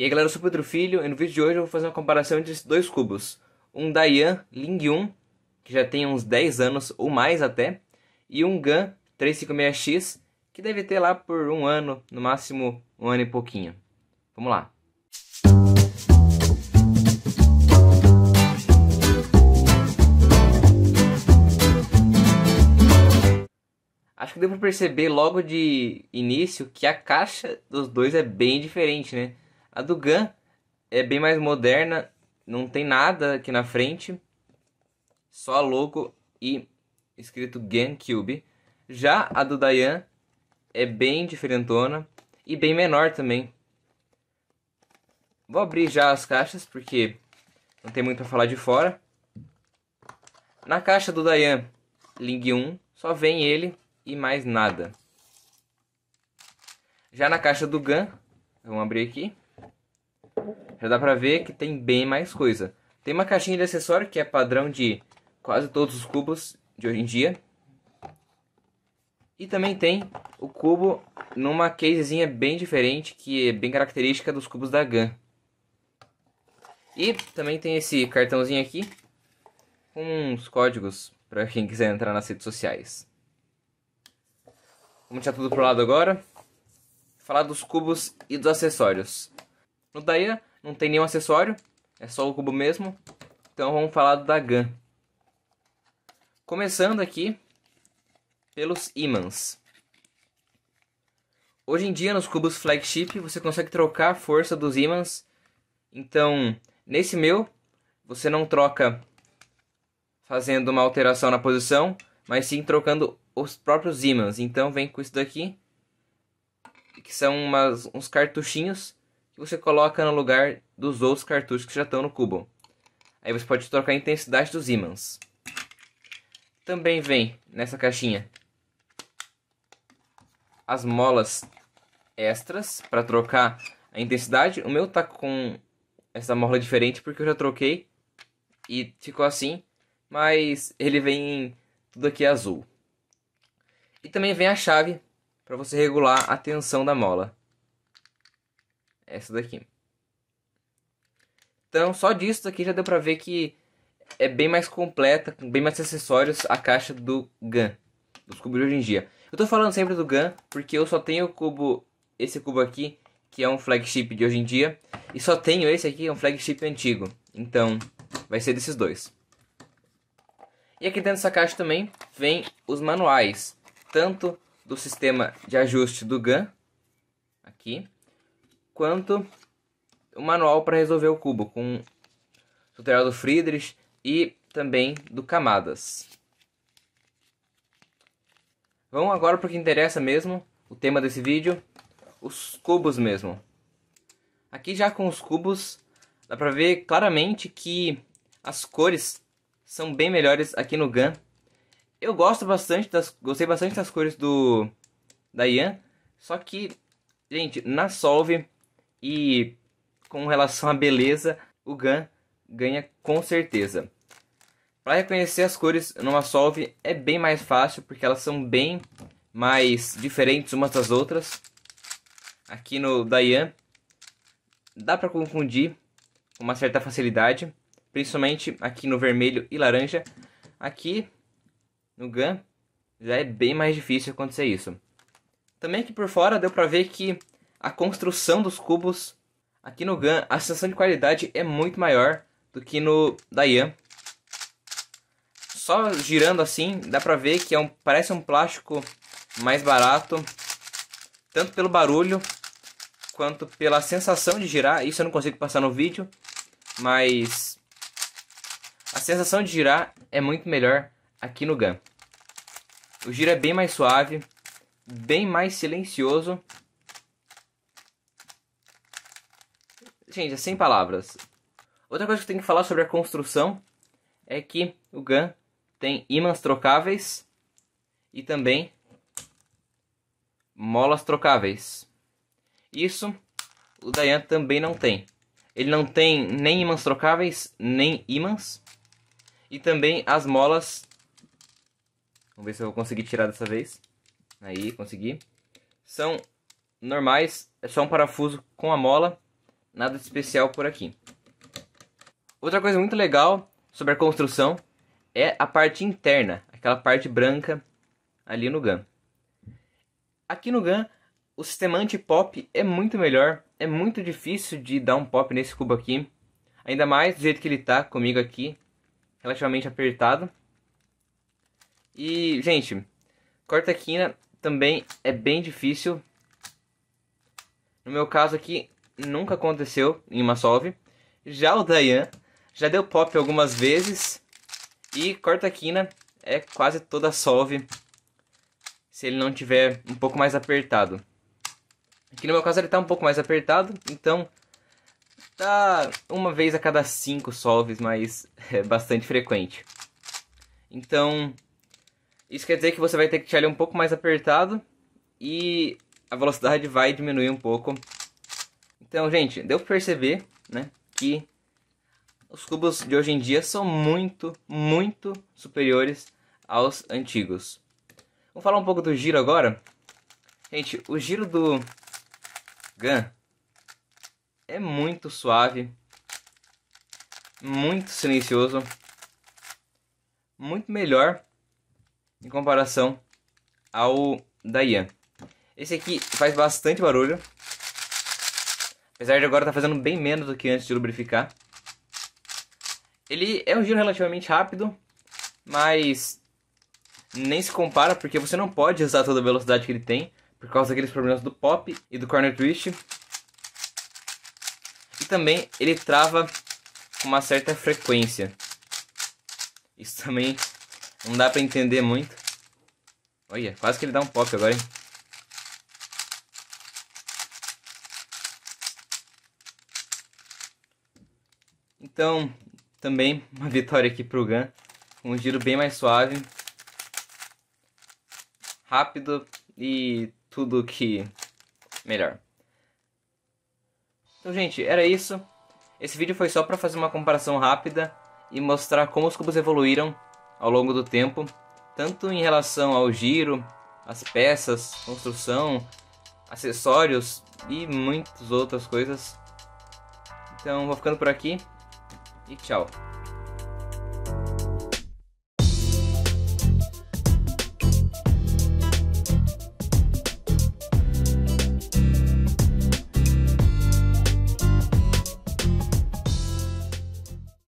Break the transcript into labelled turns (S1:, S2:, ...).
S1: E aí galera, eu sou o Pedro Filho e no vídeo de hoje eu vou fazer uma comparação entre dois cubos. Um Dayan Lingyun, que já tem uns 10 anos ou mais até, e um Gan 356X, que deve ter lá por um ano, no máximo um ano e pouquinho. Vamos lá. Acho que deu pra perceber logo de início que a caixa dos dois é bem diferente, né? A do Gun é bem mais moderna, não tem nada aqui na frente, só a logo e escrito GameCube. Já a do Dayan é bem diferentona e bem menor também. Vou abrir já as caixas porque não tem muito para falar de fora. Na caixa do Dayan Ling 1 só vem ele e mais nada. Já na caixa do Gun, vamos abrir aqui. Já dá pra ver que tem bem mais coisa. Tem uma caixinha de acessório que é padrão de quase todos os cubos de hoje em dia. E também tem o cubo numa casezinha bem diferente, que é bem característica dos cubos da GAN. E também tem esse cartãozinho aqui, com uns códigos para quem quiser entrar nas redes sociais. Vamos tirar tudo pro lado agora. Falar dos cubos e dos acessórios. No Daia tá né? não tem nenhum acessório, é só o cubo mesmo. Então vamos falar da GAN. Começando aqui pelos ímãs. Hoje em dia nos cubos flagship você consegue trocar a força dos ímãs. Então, nesse meu, você não troca fazendo uma alteração na posição, mas sim trocando os próprios ímãs. Então vem com isso daqui, que são umas, uns cartuchinhos você coloca no lugar dos outros cartuchos que já estão no cubo. Aí você pode trocar a intensidade dos ímãs. Também vem nessa caixinha as molas extras para trocar a intensidade. O meu tá com essa mola diferente porque eu já troquei e ficou assim, mas ele vem tudo aqui azul. E também vem a chave para você regular a tensão da mola essa daqui. Então, só disso aqui já deu pra ver que é bem mais completa, com bem mais acessórios a caixa do Gan, Dos cubos de hoje em dia. Eu tô falando sempre do Gan porque eu só tenho o cubo, esse cubo aqui, que é um flagship de hoje em dia. E só tenho esse aqui, é um flagship antigo. Então, vai ser desses dois. E aqui dentro dessa caixa também vem os manuais. Tanto do sistema de ajuste do GAN. Aqui quanto o manual para resolver o cubo, com o tutorial do Friedrich e também do Camadas. Vamos agora para o que interessa mesmo, o tema desse vídeo, os cubos mesmo. Aqui já com os cubos, dá para ver claramente que as cores são bem melhores aqui no GAN. Eu gosto bastante das, gostei bastante das cores do da Ian, só que, gente, na Solve e com relação à beleza, o Gun ganha com certeza. Para reconhecer as cores numa solve é bem mais fácil, porque elas são bem mais diferentes umas das outras. Aqui no Dayan dá para confundir com uma certa facilidade, principalmente aqui no vermelho e laranja. Aqui no Gun já é bem mais difícil acontecer isso. Também aqui por fora deu para ver que a construção dos cubos. Aqui no GAN, a sensação de qualidade é muito maior do que no Dayan. Só girando assim, dá pra ver que é um, parece um plástico mais barato. Tanto pelo barulho, quanto pela sensação de girar. Isso eu não consigo passar no vídeo, mas a sensação de girar é muito melhor aqui no GAN. O giro é bem mais suave, bem mais silencioso Gente, é sem palavras. Outra coisa que eu tenho que falar sobre a construção é que o GAN tem ímãs trocáveis e também molas trocáveis. Isso o Dayan também não tem. Ele não tem nem ímãs trocáveis, nem ímãs. E também as molas. Vamos ver se eu vou conseguir tirar dessa vez. Aí, consegui. São normais, é só um parafuso com a mola nada de especial por aqui. Outra coisa muito legal sobre a construção é a parte interna, aquela parte branca ali no GAN. Aqui no GAN, o sistema anti-pop é muito melhor, é muito difícil de dar um pop nesse cubo aqui. Ainda mais do jeito que ele tá comigo aqui, relativamente apertado. E, gente, corta-quina também é bem difícil. No meu caso aqui, nunca aconteceu em uma solve. Já o Dayan já deu pop algumas vezes. E Cortaquina é quase toda solve se ele não tiver um pouco mais apertado. Aqui no meu caso ele está um pouco mais apertado, então tá uma vez a cada cinco solves, mas é bastante frequente. Então, isso quer dizer que você vai ter que tirar ele um pouco mais apertado e a velocidade vai diminuir um pouco então, gente, deu pra perceber, né, que os cubos de hoje em dia são muito, muito superiores aos antigos. Vamos falar um pouco do giro agora. Gente, o giro do Gan é muito suave, muito silencioso, muito melhor em comparação ao da Ian. Esse aqui faz bastante barulho, Apesar de agora estar tá fazendo bem menos do que antes de lubrificar. Ele é um giro relativamente rápido, mas nem se compara porque você não pode usar toda a velocidade que ele tem por causa daqueles problemas do pop e do corner twist. E também ele trava com uma certa frequência. Isso também não dá para entender muito. Olha, quase que ele dá um pop agora, hein? Então, também uma vitória aqui pro Gun. Um giro bem mais suave. Rápido e tudo que melhor. Então, gente, era isso. Esse vídeo foi só para fazer uma comparação rápida e mostrar como os cubos evoluíram ao longo do tempo, tanto em relação ao giro, as peças, construção, acessórios e muitas outras coisas. Então, vou ficando por aqui e tchau.